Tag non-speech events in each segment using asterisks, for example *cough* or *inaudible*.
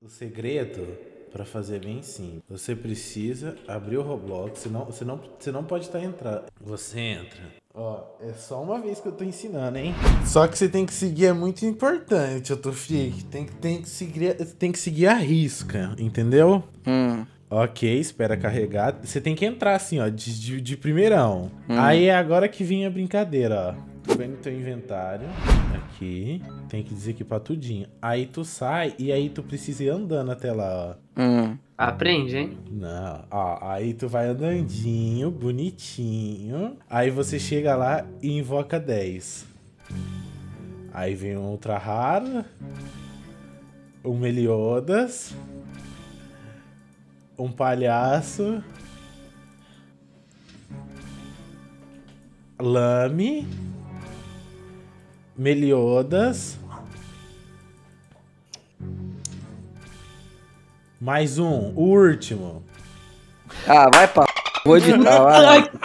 O segredo para fazer bem sim, você precisa abrir o Roblox, senão você não, você não pode estar tá entrando. Você entra. Ó, é só uma vez que eu tô ensinando, hein? Só que você tem que seguir é muito importante, eu tô fique. Tem que tem que seguir, tem que seguir a risca, entendeu? Hum. Ok, espera carregar. Você tem que entrar assim, ó, de, de, de primeirão. Hum. Aí é agora que vem a brincadeira, ó. Vem no teu inventário. Aqui. Tem que desequipar tudinho. Aí tu sai e aí tu precisa ir andando até lá, ó. Hum. Aprende, hein? Não, ó, aí tu vai andandinho, bonitinho. Aí você chega lá e invoca 10. Aí vem um Ultra Raro. Um Meliodas. Um Palhaço. Lame. Meliodas. Mais um, o último. Ah, vai pra. Vou editar, vai. *laughs*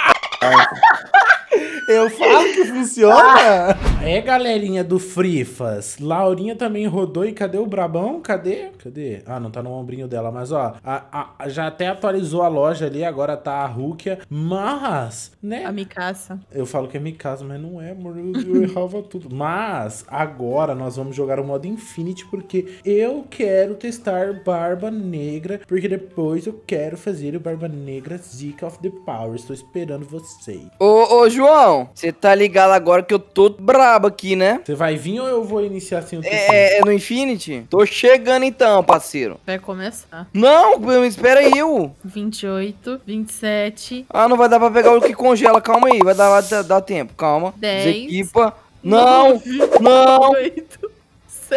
Eu falo que funciona. *laughs* É, galerinha do Frifas. Laurinha também rodou e cadê o Brabão? Cadê? Cadê? Ah, não tá no ombrinho dela, mas ó, a, a, já até atualizou a loja ali, agora tá a Rukia, mas, né? A Mikaça. Eu falo que é Mikaça, mas não é, amor, eu, eu errava *laughs* tudo. Mas, agora nós vamos jogar o modo Infinity, porque eu quero testar Barba Negra, porque depois eu quero fazer o Barba Negra Zika of the Power. Estou esperando vocês. Ô, ô, João, você tá ligado agora que eu tô bravo aqui, né? Você vai vir ou eu vou iniciar assim o É, é, é no Infinity? Tô chegando então, parceiro. Vai começar. Não, espera aí, eu. 28, 27. Ah, não vai dar pra pegar o que congela. Calma aí, vai dar, vai dar, tempo. Calma. 10. Equipa. Não, 9, não. 8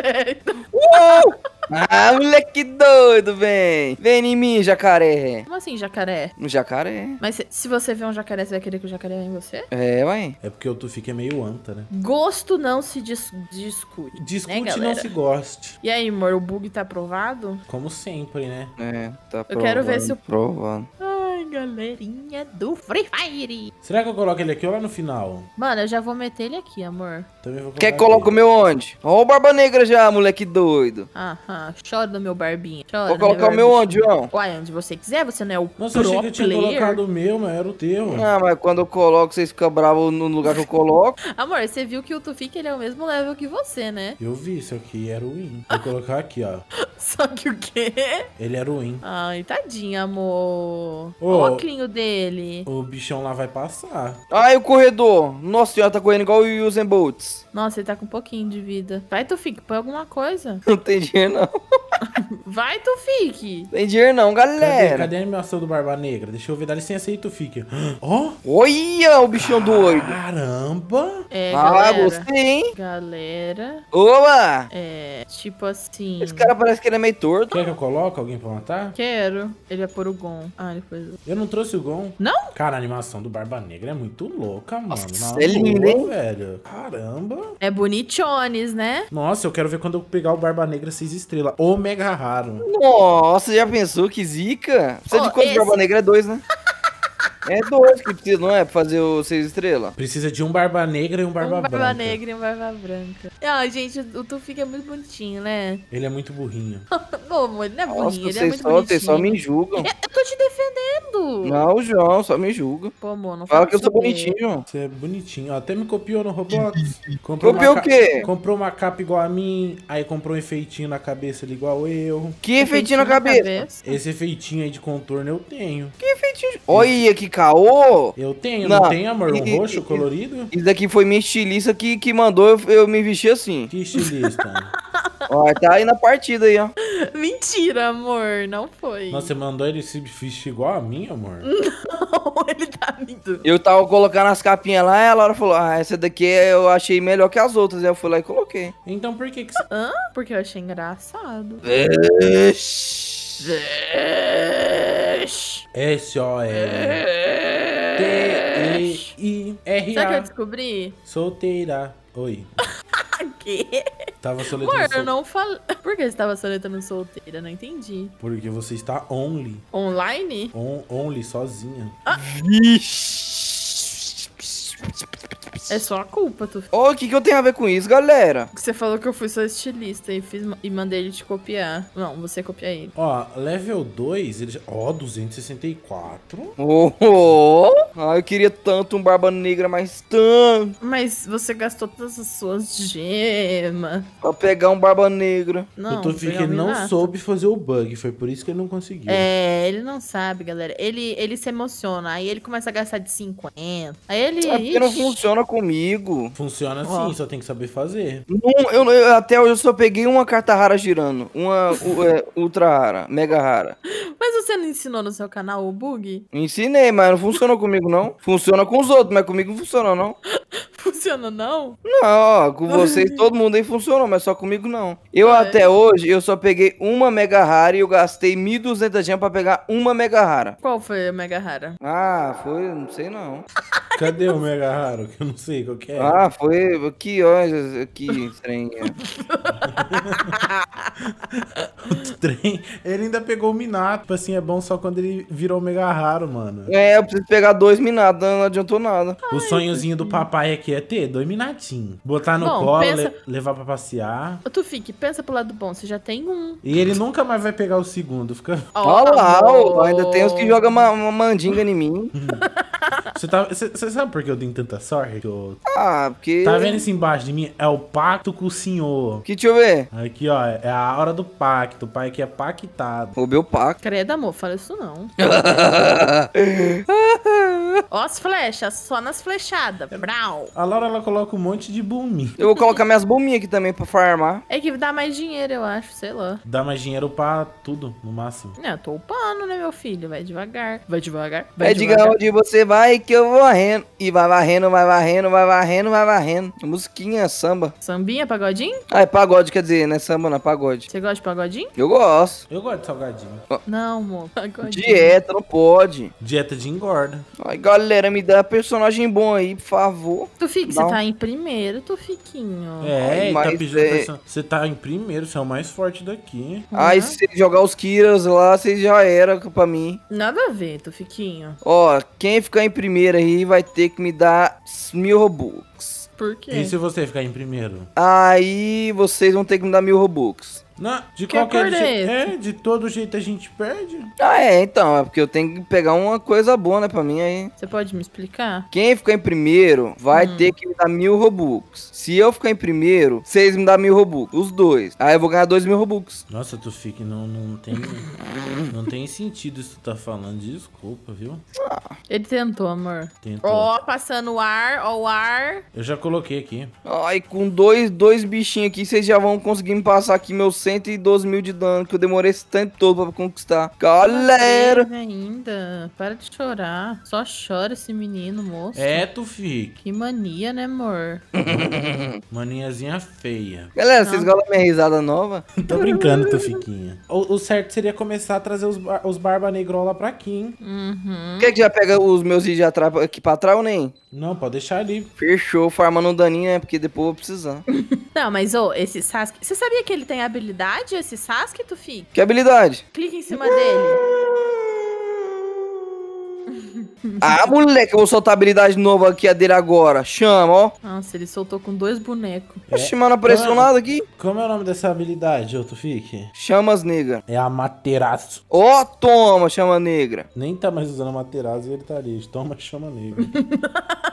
certo. *laughs* Ah, moleque doido, vem. Vem em mim, jacaré. Como assim, jacaré? Um jacaré. Mas se, se você vê um jacaré, você vai querer que o jacaré venha em você? É, ué. É porque tu fica meio anta, né? Gosto não se dis discute. Né, discute né, não se goste. E aí, amor, o bug tá aprovado? Como sempre, né? É, tá aprovado. Eu quero ver se o... Provando. Ah, Ai, galerinha do Free Fire. Será que eu coloco ele aqui ou lá no final? Mano, eu já vou meter ele aqui, amor. Também vou Quer que coloque o meu onde? Ó o Barba Negra já, moleque doido. Aham, chora do meu barbinho. Chora vou colocar meu o meu onde, João? Uai, onde você quiser, você não é o Nossa, pro eu achei que eu tinha player. colocado o meu, mas era o teu. Ah, mas quando eu coloco, vocês ficam bravos no lugar que eu coloco. *laughs* amor, você viu que o Tufik, ele é o mesmo level que você, né? Eu vi, só que era o win. Vou colocar aqui, ó. *laughs* só que o quê? Ele era o win. Ai, tadinho, amor. Ô, Ô, o dele. O bichão lá vai passar. Ai, o corredor. Nossa senhora, tá correndo igual o Usain Bolts. Nossa, ele tá com um pouquinho de vida. Vai, Tufik, põe alguma coisa. *laughs* Não tem dinheiro, não. *laughs* Vai, Tufique. Tem dinheiro não, galera. Cadê, cadê a animação do Barba Negra? Deixa eu ver, dá licença aí, tu *gasps* Ó. Oh. Olha o bichão doido. Caramba. É, ah, galera. gostei, hein? Galera. Opa. É, tipo assim... Esse cara parece que ele é meio torto. Quer que eu coloque alguém pra matar? Quero. Ele é pôr o Gon. Ah, ele pôs... Eu não trouxe o Gon. Não? Cara, a animação do Barba Negra é muito louca, mano. Nossa, é lindo, hein? velho. Caramba. É bonitones, né? Nossa, eu quero ver quando eu pegar o Barba Negra seis estrelas. Ô, oh, mega raro. Né? Nossa, já pensou que zica? Precisa oh, de quanto esse... barba negra? É dois, né? *laughs* É dois que precisa, não é? Pra fazer o seis estrelas. Precisa de um barba negra e um barba um branca. barba negra e um barba branca. Ah, gente, o Tufi é muito bonitinho, né? Ele é muito burrinho. Pô, *laughs* amor, ele não é Nossa, ele é muito só, bonitinho. Vocês só me julgam. É, eu, tô te defendendo. Não, João, só me julga. Pô, amor, não fala que eu sou bonitinho, João. Você é bonitinho. Até me copiou no Roblox. Comprou copiou o quê? Comprou uma capa igual a mim, aí comprou um efeitinho na cabeça igual eu. Que efeitinho, efeitinho na, cabeça? na cabeça? Esse efeitinho aí de contorno eu tenho. Que efeitinho? tio. Olha que caô! Eu tenho, não, não tem, amor? Um roxo colorido? Isso daqui foi minha estilista que, que mandou eu, eu me vestir assim. Que estilista? *laughs* ó, tá aí na partida aí, ó. Mentira, amor, não foi. Nossa, você mandou ele se vestir igual a mim, amor? *laughs* Não, ele tá lindo. Eu tava colocando as capinhas lá e a Laura falou, ah, essa daqui é, eu achei melhor que as outras. Aí eu fui lá e coloquei. Então por que que... Hã? Porque eu achei engraçado. S-O-L-T-E-I-R-A. Sabe o que eu descobri? Solteira. Oi. *laughs* que? Tava soletrando eu não falei. Por que você tava soletrando solteira? Não entendi. Porque você está only. Online? On, only, sozinha. Ah. Vixe! É só a culpa, tu. Ô, oh, o que, que eu tenho a ver com isso, galera? Você falou que eu fui só estilista e, fiz, e mandei ele te copiar. Não, você copia ele. Ó, level 2, ele. Ó, oh, 264. Oh, oh. Ah, eu queria tanto um Barba Negra, mas tanto. Mas você gastou todas as suas gemas. Pra pegar um Barba Negra. Não, eu tô que ele não soube fazer o bug, foi por isso que ele não conseguiu. É, ele não sabe, galera. Ele, ele se emociona, aí ele começa a gastar de 50. Aí ele. É porque não funciona com comigo. Funciona assim, só tem que saber fazer. Não, eu, eu, até hoje eu só peguei uma carta rara girando. Uma u, é, ultra rara, mega rara. Mas você não ensinou no seu canal o bug? Ensinei, mas não funcionou comigo, não. Funciona com os outros, mas comigo não funcionou, não. *laughs* Funciona, não? Não, com vocês *laughs* todo mundo aí funcionou, mas só comigo não. Eu é. até hoje, eu só peguei uma mega rara e eu gastei 1.200 gemas pra pegar uma mega rara. Qual foi a mega rara? Ah, foi, não sei não. *laughs* Cadê o Mega Raro? Que eu não sei qual que é. Ah, foi. Que horas. Que trem é. *laughs* o trem. Ele ainda pegou o Minato. Tipo assim, é bom só quando ele virou o Mega Raro, mano. É, eu preciso pegar dois Minato, não adiantou nada. Ai, o sonhozinho do papai aqui é ter dois Minatinhos. Botar no bom, colo, pensa... le levar pra passear. Tu fique, pensa pro lado bom, você já tem um. E ele nunca mais vai pegar o segundo. Fica. Olha ainda tem os que jogam uma, uma mandinga em mim. *laughs* Você tá. Cê, cê você sabe por que eu tenho tanta sorte? Eu... Ah, porque. Tá vendo isso embaixo de mim? É o pacto com o senhor. Que deixa eu ver. Aqui, ó. É a hora do pacto. O pai que é pactado. O meu pacto. Credo, amor. Fala isso não. *laughs* ó as flechas. Só nas flechadas. Brau. A Laura, ela coloca um monte de boom. Eu vou colocar minhas bombinhas aqui também pra farmar. É que dá mais dinheiro, eu acho. Sei lá. Dá mais dinheiro pra tudo, no máximo. É, tô upando, né, meu filho? Vai devagar. Vai devagar. Vai é devagar. de onde você vai que eu vou rendo varrendo, e vai varrendo, vai varrendo, vai varrendo, vai varrendo. Musiquinha, samba. Sambinha, pagodinho? Ah, é pagode, quer dizer, né? Samba não é pagode. Você gosta de pagodinho? Eu gosto. Eu gosto de salgadinho. Não, amor, pagodinho. Dieta, não pode. Dieta de engorda. Ai, galera, me dá personagem bom aí, por favor. Tu fica, você tá em primeiro, tu fiquinho. É, tá Ai, tá pedindo é... Você tá em primeiro, você é o mais forte daqui. Uhum. Ai, se jogar os Kiras lá, você já era pra mim. Nada a ver, tu fiquinho. Ó, quem ficar em primeiro aí vai ter que me dar mil Robux. Por quê? E se você ficar em primeiro? Aí vocês vão ter que me dar mil Robux. Não, né? de que é qualquer jeito. É, de todo jeito a gente perde. Ah, é, então. É porque eu tenho que pegar uma coisa boa, né, pra mim aí. Você pode me explicar? Quem ficar em primeiro vai hum. ter que me dar mil Robux. Se eu ficar em primeiro, vocês me dão mil Robux. Os dois. Aí eu vou ganhar dois mil Robux. Nossa, tu fica. Não, não tem. não tem sentido isso que tu tá falando. Desculpa, viu? Ah. Ele tentou, amor. Tentou. Ó, oh, passando o ar, ó, oh, o ar. Eu já coloquei aqui. Ai, com dois, dois bichinhos aqui, vocês já vão conseguir me passar aqui meus 112 mil de dano que eu demorei esse tempo todo pra conquistar. Galera! Ainda, para de chorar. Só chora esse menino, moço. É, tu fica. Que mania, né, amor? *laughs* Maniazinha feia. Galera, Não. vocês gostam da minha risada nova? Tô brincando, tu fiquinha. O, o, certo seria começar a trazer os, bar os barba negrola pra aqui, hein? Uhum. Quer que já pega os meus de atrás aqui pra trás ou nem? Não, pode deixar ali. Fechou, farmando um daninho, né? Porque depois eu vou precisar. *laughs* Não, mas ô, esse Sasuke... Você sabia que ele tem habilidade habilidade esse Sasuke, Tufi? Que habilidade? Clica em cima dele. *laughs* ah, moleque, eu vou soltar a habilidade nova aqui, a dele agora. Chama, ó. Nossa, ele soltou com dois bonecos. É. Oxi, mano, apareceu como, nada aqui. Como é o nome dessa habilidade, ô Chama Chamas negra. É a Materaço. Ó, oh, toma, chama negra. Nem tá mais usando a Materaço e ele tá ali. Toma, chama negra. *laughs*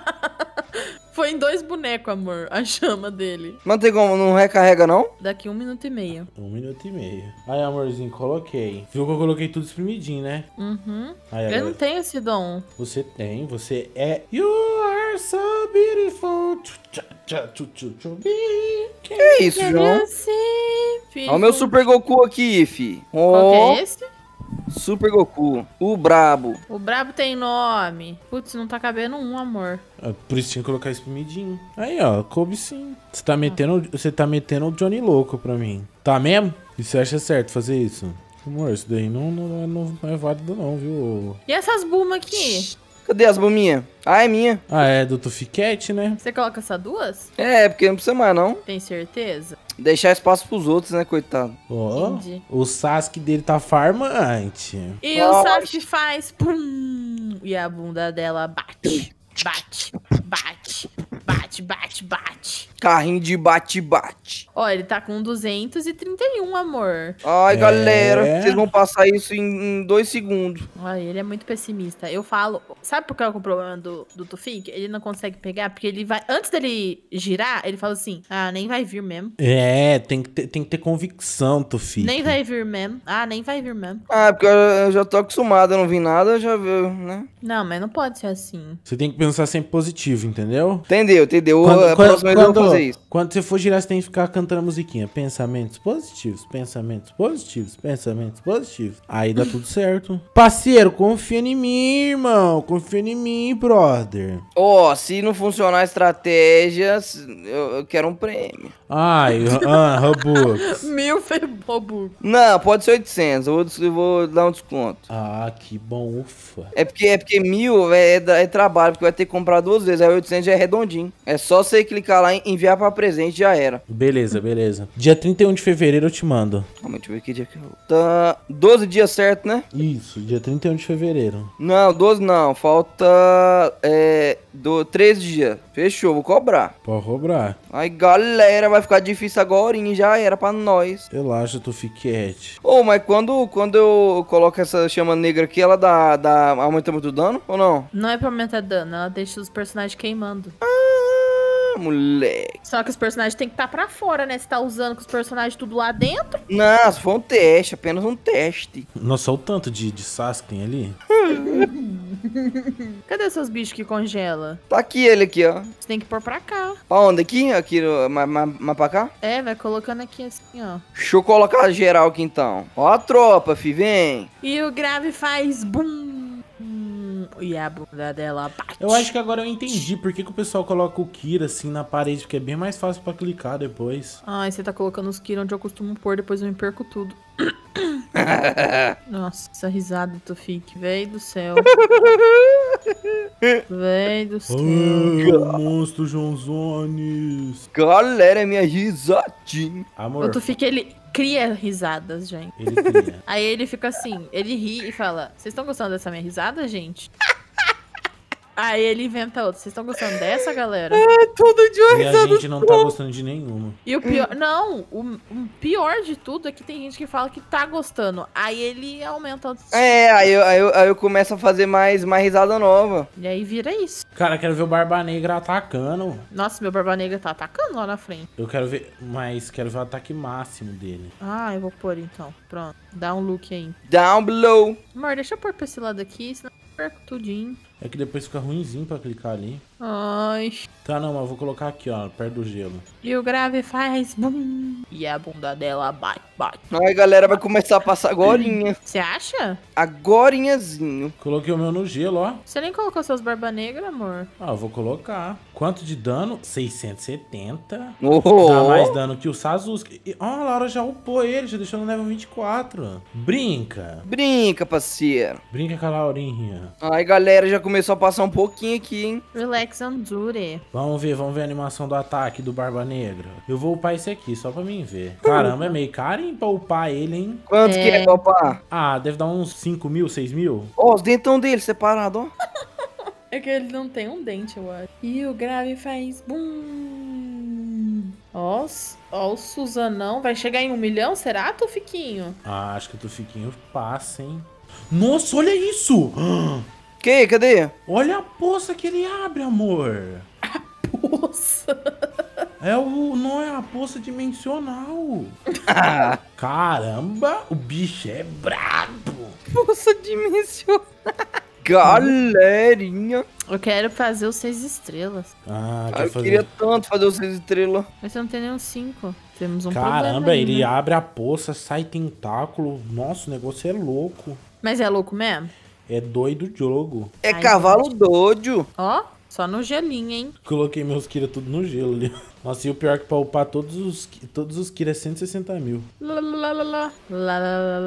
Foi em dois bonecos, amor, a chama dele. Mas tem como, não recarrega, não? Daqui um minuto e meio. Um minuto e meio. Aí, amorzinho, coloquei. Viu que eu coloquei tudo espremidinho, né? Uhum. Aí, eu agora... não tenho esse dom. Você tem, você é... You are so beautiful. Que isso, João? Olha o meu Super Goku aqui, fi. Qual que é esse? Super Goku, o Brabo. O Brabo tem nome. Putz, não tá cabendo um, amor. Ah, por isso tinha que colocar espremidinho. Aí, ó, coube sim. Você tá metendo, você tá metendo o Johnny Louco pra mim. Tá mesmo? E você acha certo fazer isso? Amor, isso daí não, não, não é válido não, viu? E essas bumas aqui? Cadê as bombinhas? Ah, é minha. Ah, é do Tufiquete, né? Você coloca só duas? É, porque não precisa mais, não. Tem certeza? Deixar espaço pros outros, né, coitado? Oh, O Sasuke dele tá farmante. E oh. o Sasuke faz pum! E a bunda dela bate, bate, bate bate, bate, bate. Carrinho de bate, bate. Ó, ele tá com 231, amor. Ai, é... galera, vocês vão passar isso em, em dois segundos. Ai, ele é muito pessimista. Eu falo, sabe por que é o problema do, do Tufik? Ele não consegue pegar, porque ele vai, antes dele girar, ele fala assim, ah, nem vai vir mesmo. É, tem que ter, tem que ter convicção, Tufik. Nem vai vir mesmo. Ah, nem vai vir mesmo. Ah, porque eu, eu já tô acostumado, eu não vi nada, já viu, né? Não, mas não pode ser assim. Você tem que pensar sempre positivo, entendeu? Entendeu, entendeu deu quando, a quando, fazer isso. Quando você for girar, você tem que ficar cantando a musiquinha. Pensamentos positivos, pensamentos positivos, pensamentos positivos. Aí dá tudo certo. Parceiro, confia em mim, irmão. Confia em mim, brother. Ó, oh, se não funcionar estratégias, eu, eu quero um prêmio. Ai, *laughs* ah, Robux. Mil Robux. Não, pode ser 800. Eu vou, eu vou dar um desconto. Ah, que bom, ufa. É porque, é porque mil é, é, é trabalho, porque vai ter que comprar duas vezes. Aí 800 já é redondinho. É é só você clicar lá em enviar para presente, já era. Beleza, beleza. Dia 31 de fevereiro eu te mando. Calma, ah, deixa eu ver que dia que eu... Tá... 12 dias certo, né? Isso, dia 31 de fevereiro. Não, 12 não. Falta... É... Do... 13 dias. Fechou, vou cobrar. Pode cobrar. Aí, galera, vai ficar difícil agora, hein? Já era para nós. Relaxa, tu fique quieto. Ô, oh, mas quando, quando eu coloco essa chama negra aqui, ela dá, dá... aumenta muito dano ou não? Não é pra aumentar dano, ela deixa os personagens queimando. Ah! moleque. Só que os personagens tem que estar tá pra fora, né? Você tá usando com os personagens tudo lá dentro. Não, foi um teste, apenas um teste. Nossa, olha o tanto de, de tem ali. *laughs* Cadê seus bichos que congela? Tá aqui ele aqui, ó. Você tem que pôr pra cá. Pra onde? Aqui? Aqui, mais pra cá? É, vai colocando aqui assim, ó. Deixa eu colocar geral aqui então. Ó a tropa, fi, vem. E o grave faz bum e a bunda dela bate. Eu acho que agora eu entendi por que, que o pessoal coloca o Kira assim na parede, porque é bem mais fácil pra clicar depois. Ai, você tá colocando os Kira onde eu costumo pôr, depois eu me perco tudo. *laughs* Nossa, essa risada do Tufik, véi do céu. *laughs* véi do céu. monstro Johnzones. Galera, é minha risadinha. Amor. O Tufik, ele, cria risadas, gente. Ele cria. Aí ele fica assim, ele ri e fala: Vocês estão gostando dessa minha risada, gente? Aí ele inventa outro. Vocês estão gostando dessa, galera? É, tudo de E a gente não tá gostando de nenhuma. E o pior. Não, o, o pior de tudo é que tem gente que fala que tá gostando. Aí ele aumenta outro. É, aí eu, aí eu, aí eu começo a fazer mais, mais risada nova. E aí vira isso. Cara, quero ver o Barba Negra atacando. Nossa, meu Barba Negra tá atacando lá na frente. Eu quero ver. Mas quero ver o ataque máximo dele. Ah, eu vou pôr então. Pronto. Dá um look aí. Down below. Amor, deixa eu pôr pra esse lado aqui, senão perco tudinho. É que depois fica ruimzinho pra clicar ali. Ai. Tá, não, mas vou colocar aqui, ó, perto do gelo. E o grave faz bum. E a bunda dela bate, bate, Ai, galera, vai começar a passar agorinha. Você acha? Agorinhazinho. Coloquei o meu no gelo, ó. Você nem colocou seus barba negra, amor? Ah, eu vou colocar. Quanto de dano? 670. Oh. Dá mais dano que o Sasuke. Ó, oh, a Laura já upou ele, já deixou no level 24. Brinca. Brinca, parceiro. Brinca com a Laurinha. Ai, galera, já começou a passar um pouquinho aqui, hein? Relax and dure. Vamos ver, vamos ver a animação do ataque do Barba Negra. Eu vou upar esse aqui, só pra mim ver. Caramba, é meio caro, hein, pô? golpar ele, hein? Quanto é. que é golpar? É. Ah, deve dar uns 5 mil, 6 mil. Ó, oh, os dentão dele separado, ó. *laughs* é que ele não tem um dente, eu acho. E o grave faz bum. Ó, ó o Suzanão. Vai chegar em um milhão, será, Tufiquinho? Ah, acho que o Tufiquinho passa, hein? Nossa, olha isso! *gasps* Que? Cadê? Olha a poça que ele abre, amor. *laughs* A poça? É o, não é a poça dimensional. *laughs* Caramba, o bicho é brabo. Poça dimensional. Galerinha. Eu quero fazer os seis estrelas. Ah, ah eu queria tanto fazer os seis estrelas. Mas você não tem nenhum cinco. Temos um Caramba, aí, ele né? abre a poça, sai tentáculo. Nossa, o negócio é louco. Mas é louco mesmo? É doido o jogo. É Ai, cavalo doido. Ó, só no gelinho, hein? Coloquei meus Kira tudo no gelo ali. *laughs* Nossa, e o pior é que pra upar todos os, todos os Kira é 160 mil. Lá, lá,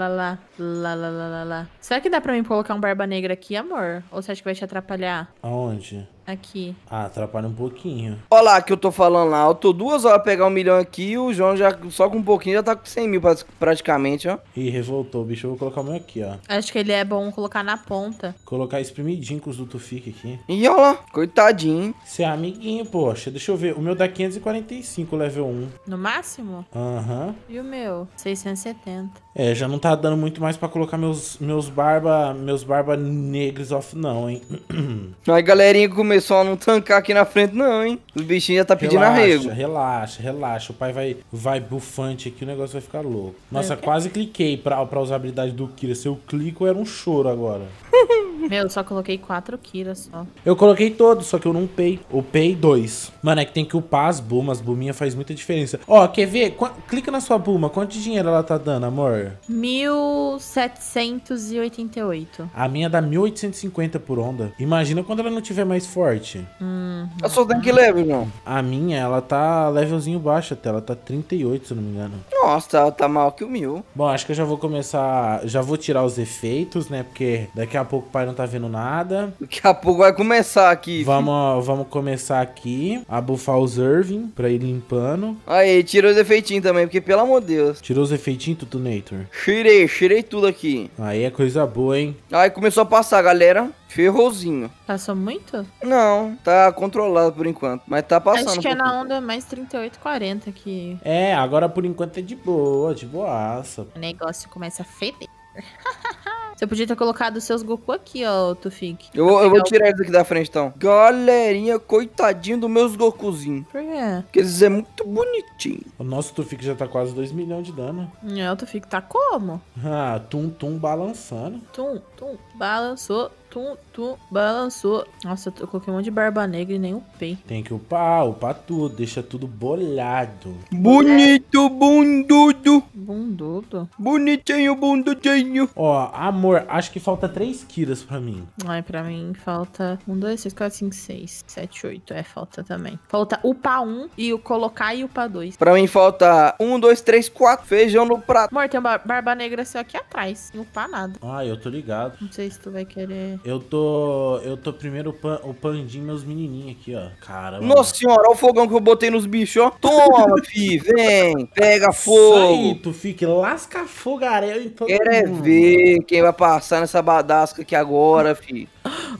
lá, Será que dá pra mim colocar um Barba Negra aqui, amor? Ou você acha que vai te atrapalhar? Aonde? aqui. Ah, atrapalha um pouquinho. Olha lá que eu tô falando lá. Eu tô duas horas pegar um milhão aqui e o João já, só com um pouquinho, já tá com 100 mil praticamente, ó. Ih, revoltou, bicho. Eu vou colocar o meu aqui, ó. Acho que ele é bom colocar na ponta. Colocar espremidinho com os do Tufik aqui. E ó lá, coitadinho. Você é amiguinho, poxa. Deixa eu ver. O meu dá 545, level 1. No máximo? Aham. Uhum. E o meu? 670. É, já não tá dando muito mais para colocar meus, meus barba meus barba negros off não, hein? *clears throat* Aí galerinha começou a não tancar aqui na frente não, hein? Os bichinhos já tá pedindo arrego. Relaxa, relaxa. O pai vai, vai bufante aqui, o negócio vai ficar louco. É. Nossa, é. quase cliquei pra, pra usar a habilidade do Kira. Se eu clico, era um choro agora. *laughs* Meu, só coloquei quatro Kiras só. Eu coloquei todos, só que eu não upei. Upei dois. Mano, é que tem que upar as bumas. As buminhas faz muita diferença. Ó, quer ver? Qu clica na sua buma. Quanto de dinheiro ela tá dando, amor? 1788. A minha dá 1850 por onda. Imagina quando ela não tiver mais forte. A uhum. Eu sou tanque leve, não. A minha, ela tá levelzinho baixo até. Ela tá 38, se não me engano. Nossa, ela tá mal que o mil. Bom, acho que eu já vou começar. Já vou tirar os efeitos, né? Porque daqui a pouco o pai não tá vendo nada. Daqui a pouco vai começar aqui. Vamos, vamos começar aqui a bufar os Irving pra ir limpando. Aí, tira os efeitinhos também, porque pelo amor de Deus. Tirou os efeitinhos, Tutunator? Arthur? Uhum. Cheirei, cheirei tudo aqui. Aí é coisa boa, hein? Aí começou a passar, galera. Ferrozinho. Passou muito? Não, tá controlado por enquanto, mas tá passando. Acho que é na onda mais 38,40 aqui. É, agora por enquanto é de boa, de boaça. O negócio começa a feder. *laughs* Você podia ter colocado os seus Goku aqui, ó, Tufik. Eu, eu vou tirar eles aqui da frente, então. Galerinha, coitadinho dos meus Gokuzinhos. Por quê? Porque eles é muito bonitinho. O nosso Tufik já tá quase 2 milhões de dano. É, o Tufik tá como? Ah, tum-tum balançando. Tum, tum, balançou tum, tum, balançou. Nossa, eu coloquei um monte de barba negra e nem upei. Tem que upar, upar tudo, deixa tudo bolado. Bonito, bundudo. Bundudo? Bonitinho, bundudinho. Ó, amor, acho que falta 3 quilos pra mim. Ai, pra mim falta 1, 2, 3, 4, 5, 6, 7, 8. É, falta também. Falta upar 1 e o colocar e upar 2. Pra mim falta 1, 2, 3, 4 feijão no prato. Amor, tem uma barba negra só aqui atrás. Não upar nada. Ah, eu tô ligado. Não sei se tu vai querer. Eu tô. Eu tô primeiro o pandinho meus menininhos aqui, ó. Caramba. Nossa senhora, olha o fogão que eu botei nos bichos, ó. Toma, *laughs* fi, vem, pega fogo. Isso aí, tu fica, lasca fogaréu em todo Quero é ver quem vai passar nessa badasca aqui agora, fi.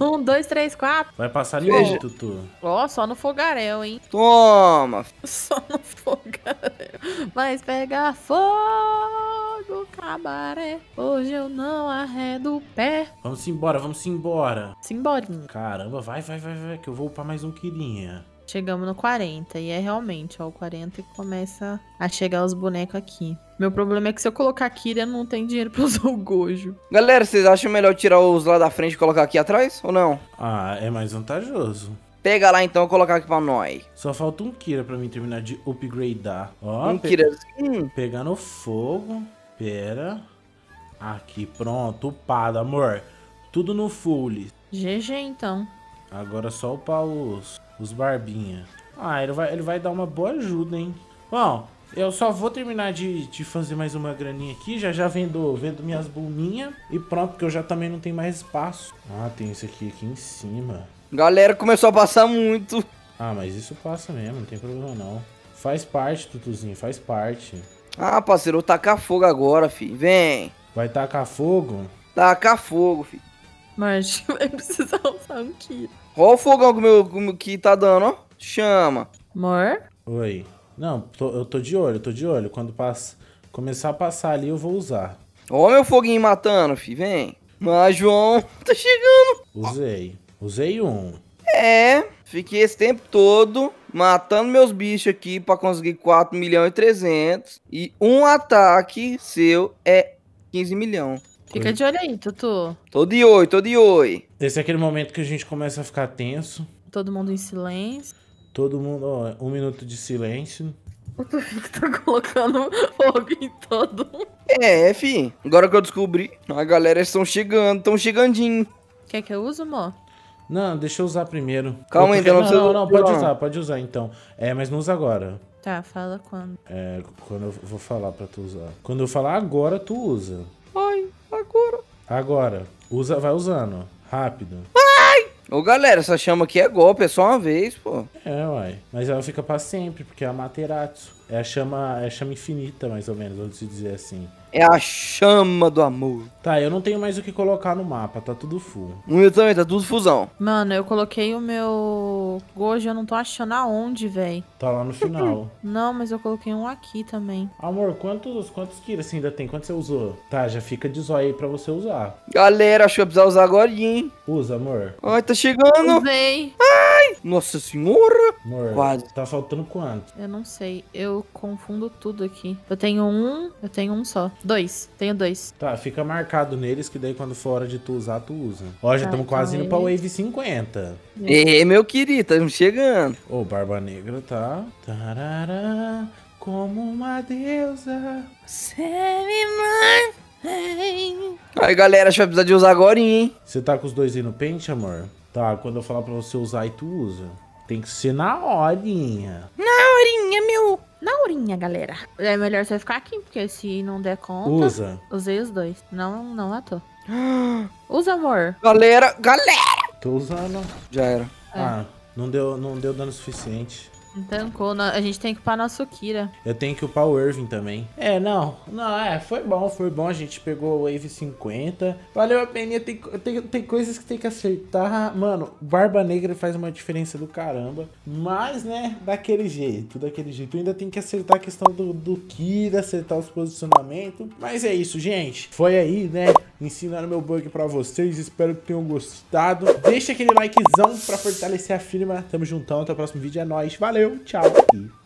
Um, dois, três, quatro. Vai passar em Tutu. Ó, só no fogaréu, hein? Toma. Só no fogaréu. Mas pega fogo do cabaré. Hoje eu não arredo o pé. Vamos embora, vamos embora. Simbora. Caramba, vai, vai, vai, vai, que eu vou upar mais um kira. Chegamos no 40, e é realmente, ó, o 40 começa a chegar os bonecos aqui. Meu problema é que se eu colocar Kira, não tem dinheiro pra usar o Gojo. Galera, vocês acham melhor tirar os lá da frente e colocar aqui atrás, ou não? Ah, é mais vantajoso. Pega lá então e colocar aqui pra nós. Só falta um Kira pra mim terminar de upgradear. Ó, um pe Kirazinho. Pegar no fogo. Pera. Aqui, pronto. Upado, amor. Tudo no full. GG, então. Agora é só upar os, os barbinha. Ah, ele vai, ele vai dar uma boa ajuda, hein? Bom, eu só vou terminar de, de fazer mais uma graninha aqui. Já já vendo, vendo minhas bulminhas. E pronto, porque eu já também não tenho mais espaço. Ah, tem isso aqui, aqui em cima. Galera, começou a passar muito. Ah, mas isso passa mesmo, não tem problema não. Faz parte, Tutuzinho, faz parte. Ah, parceiro, vou tacar fogo agora, fi. Vem. Vai tacar fogo? Tacar fogo, fi. Mas *laughs* vai precisar usar um tiro. Olha o fogão que, meu, que tá dando, ó. Chama. Amor? Oi. Não, tô, eu tô de olho, tô de olho. Quando passa, começar a passar ali, eu vou usar. Ó meu foguinho matando, fi. Vem. Mas, João, *laughs* tá chegando. Usei. Usei um. É, fiquei esse tempo todo matando meus bichos aqui para conseguir 4 milhões e 300. E um ataque seu é 15 milhões. Fica de olho aí, Tutu. Tô de oi, tô de oi. Esse é aquele momento que a gente começa a ficar tenso. Todo mundo em silêncio. Todo mundo, ó, um minuto de silêncio. O Tufik tá colocando fogo em todo mundo. É, fi. Agora que eu descobri, a galera estão é, chegando, estão chegandinho. Quer que eu use, amor? Não, deixa eu usar primeiro. Calma aí, porque... não, não, não, pode usar, pode usar então. É, mas não usa agora. Tá, fala quando. É, quando eu vou falar pra tu usar. Quando eu falar agora, tu usa. Ai, agora. Agora. Usa, vai usando. Rápido. Ai! Ô galera, essa chama aqui é golpe, é só uma vez, pô. É, uai. Mas ela fica pra sempre, porque é a Materatsu. É a chama, é a chama infinita, mais ou menos, vamos dizer assim. É a chama do amor. Tá, eu não tenho mais o que colocar no mapa, tá tudo full. meu também, tá tudo fusão. Mano, eu coloquei o meu Gojo, eu não tô achando aonde, velho. Tá lá no final. *laughs* não, mas eu coloquei um aqui também. Amor, quantos, quantos quilos você ainda tem? Quanto você usou? Tá, já fica de zóio aí pra você usar. Galera, acho que eu precisar usar agora, hein? Usa, amor. Ai, tá chegando. Usei. Ah! Ai, nossa senhora! Amor, Quase. Tá faltando quanto? Eu não sei. Eu confundo tudo aqui. Eu tenho um, eu tenho um só. Dois. Tenho dois. Tá, fica marcado neles que daí quando for hora de tu usar, tu usa. Ó, já estamos tá, tá, quase indo pra Wave 50. É, meu querido, estamos chegando. Ô, Barba Negra tá... Tarará, como uma deusa. Você me mantém. Aí, galera, a gente vai precisar de usar agora, hein? Você tá com os dois aí no pente, amor? Tá, quando eu falar pra você usar, e tu usa. Tem que ser na horinha. Na horinha, meu! Na horinha, galera. É melhor você ficar aqui, porque se não der conta... Usa. Usei os dois. Não, não matou. usa, amor. Galera, galera! Tô usando. Já era. É. Ah, não deu, não deu dano suficiente. Tancou, então, a gente tem que upar nosso Kira. Eu tenho que upar o Irving também. É, não. Não, é, foi bom, foi bom. A gente pegou o Wave 50. Valeu a pena. Tem, tem, tem coisas que tem que acertar. Mano, Barba Negra faz uma diferença do caramba. Mas, né, daquele jeito, daquele jeito. Eu ainda tem que acertar a questão do, do Kira, acertar os posicionamentos. Mas é isso, gente. Foi aí, né? Ensinando meu bug pra vocês. Espero que tenham gostado. Deixa aquele likezão pra fortalecer a firma. Tamo juntão. Até o próximo vídeo. É nóis. Valeu! Valeu, tchau e